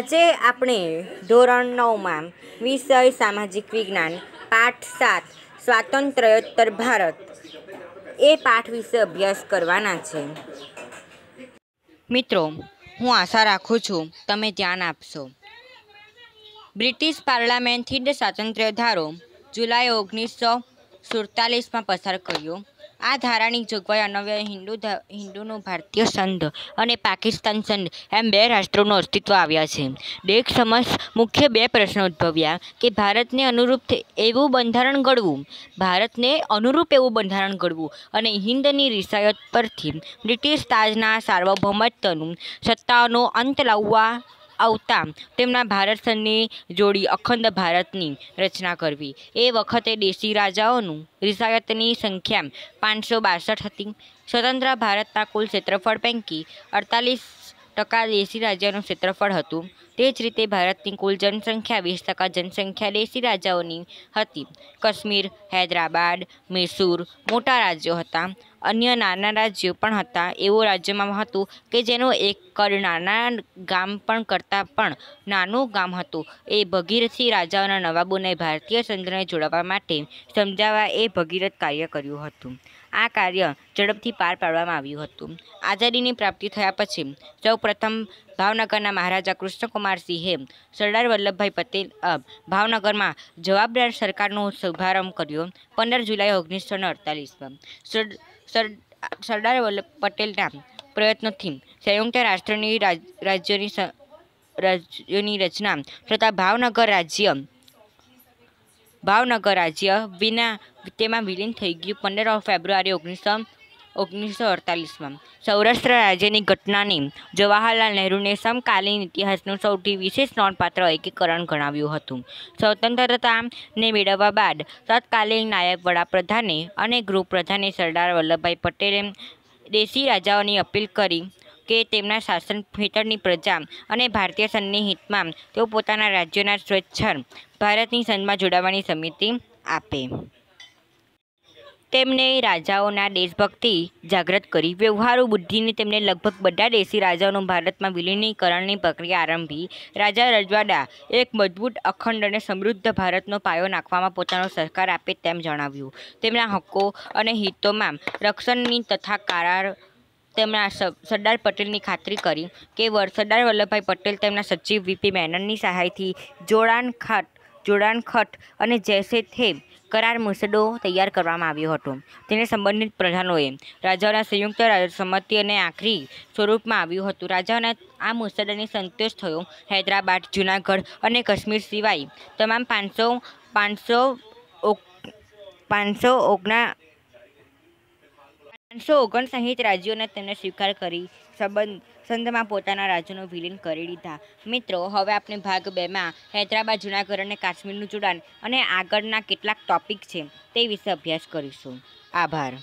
આજે આપણે ધોરણ નવમાં વિષય સામાજિક વિજ્ઞાન પાઠ સાત સ્વાતંત્ર્યોત્તર ભારત એ પાઠ વિશે અભ્યાસ કરવાના છે મિત્રો હું આશા રાખું છું તમે ધ્યાન આપશો બ્રિટિશ પાર્લામેન્ટથી સ્વાતંત્ર્ય ધારો જુલાઈ ઓગણીસો સુડતાલીસમાં પસાર કર્યો આ ધારાની જોગવાઈ અન્વયે હિન્દુ હિન્દુનો ભારતીય સંઘ અને પાકિસ્તાન સંઘ એમ બે રાષ્ટ્રોનું અસ્તિત્વ આવ્યા છે દેશ સમક્ષ મુખ્ય બે પ્રશ્નો ઉદ્ભવ્યા કે ભારતને અનુરૂપ એવું બંધારણ ઘડવું ભારતને અનુરૂપ એવું બંધારણ ઘડવું અને હિન્દની રિસાયત પરથી બ્રિટિશ તાજના સાર્વભૌમત્વનું સત્તાનો અંત લાવવા આવતા તેમના ભારત સનની જોડી અખંડ ભારતની રચના કરવી એ વખતે દેશી રાજાઓનું રિસાયતની સંખ્યા પાંચસો બાસઠ હતી સ્વતંત્ર ભારતના કુલ ક્ષેત્રફળ પૈકી અડતાલીસ ટકા દેશી રાજ્યનું ક્ષેત્રફળ હતું તે જ રીતે ભારતની કુલ જનસંખ્યા વીસ ટકા જનસંખ્યા દેશી રાજાઓની હતી કશ્મીર હૈદરાબાદ મૈસૂર મોટા રાજ્યો હતા અન્ય નાના રાજ્યો પણ હતા એવું રાજ્યમાં હતું કે જેનું એક કર નાના ગામ પણ કરતાં પણ નાનું ગામ હતું એ ભગીરથી રાજાઓના નવાબોને ભારતીય સંઘને જોડાવા માટે સમજાવવા એ ભગીરથ કાર્ય કર્યું હતું આ કાર્ય ઝડપથી પાર પાડવામાં આવ્યું હતું આઝાદીની પ્રાપ્તિ થયા પછી સૌપ્રથમ ભાવનગરના મહારાજા કૃષ્ણકુમારસિંહે સરદાર વલ્લભભાઈ પટેલ ભાવનગરમાં જવાબદાર સરકારનો શુભારંભ કર્યો પંદર જુલાઈ ઓગણીસો ને અડતાલીસમાં સરદાર વલ્લભ પટેલના પ્રયત્નોથી સંયુક્ત રાષ્ટ્રની રાજ્યોની રાજ્યોની રચના થતાં ભાવનગર રાજ્ય ભાવનગર રાજ્ય વિના તેમાં વિલીન થઈ ગયું પંદર ફેબ્રુઆરી ઓગણીસો ઓગણીસો અડતાલીસમાં સૌરાષ્ટ્ર રાજ્યની ઘટનાની જવાહરલાલ નહેરુને સમકાલીન ઇતિહાસનું સૌથી વિશેષ નોંધપાત્ર એકીકરણ ગણાવ્યું હતું સ્વતંત્રતાને મેળવવા બાદ તત્કાલીન નાયક વડાપ્રધાને અને ગૃહપ્રધાને સરદાર વલ્લભભાઈ પટેલે દેશી રાજાઓની અપીલ કરી કે તેમના શાસન હેઠળની પ્રજા અને ભારતીય સંઘની હિતમાં તેઓ પોતાના રાજ્યોના સ્વેચ્છર ભારતની સંઘમાં જોડાવાની સમિતિ આપે તેમને રાજાઓના દેશભક્તિ જાગૃત કરી વ્યવહારુ બુદ્ધિને તેમને લગભગ બધા દેશી રાજાઓનું ભારતમાં વિલીનીકરણની પ્રક્રિયા આરંભી રાજા રજવાડા એક મજબૂત અખંડ અને સમૃદ્ધ ભારતનો પાયો નાખવામાં પોતાનો સહકાર આપે તેમ જણાવ્યું તેમના હક્કો અને હિતોમાં રક્ષણની તથા કરાર તેમના સરદાર પટેલની ખાતરી કરી કે સરદાર વલ્લભભાઈ પટેલ તેમના સચિવ વીપી મેનનની સહાયથી જોડાણ ખાત જોડાણ ખટ અને જૈસે થે કરાર મુસદ્દો તૈયાર કરવામાં આવ્યો હતો તેને સંબંધિત પ્રધાનોએ રાજાઓના સંયુક્ત સંમતિ અને આખરી સ્વરૂપમાં આવ્યું હતું રાજાઓના આ મુસદ્દાને સંતોષ થયો હૈદરાબાદ જૂનાગઢ અને કાશ્મીર સિવાય તમામ પાંચસો પાંચસો પાંચસો ઓગણા ત્રણસો ઓગણસાહીઠ રાજ્યોને તેમણે સ્વીકાર કરી સંબંધ સંધમાં પોતાના રાજ્યોનું વિલીન કરી દીધા મિત્રો હવે આપણે ભાગ બેમાં હૈદરાબાદ જૂનાગઢ અને કાશ્મીરનું જોડાણ અને આગળના કેટલાક ટોપિક છે તે વિશે અભ્યાસ કરીશું આભાર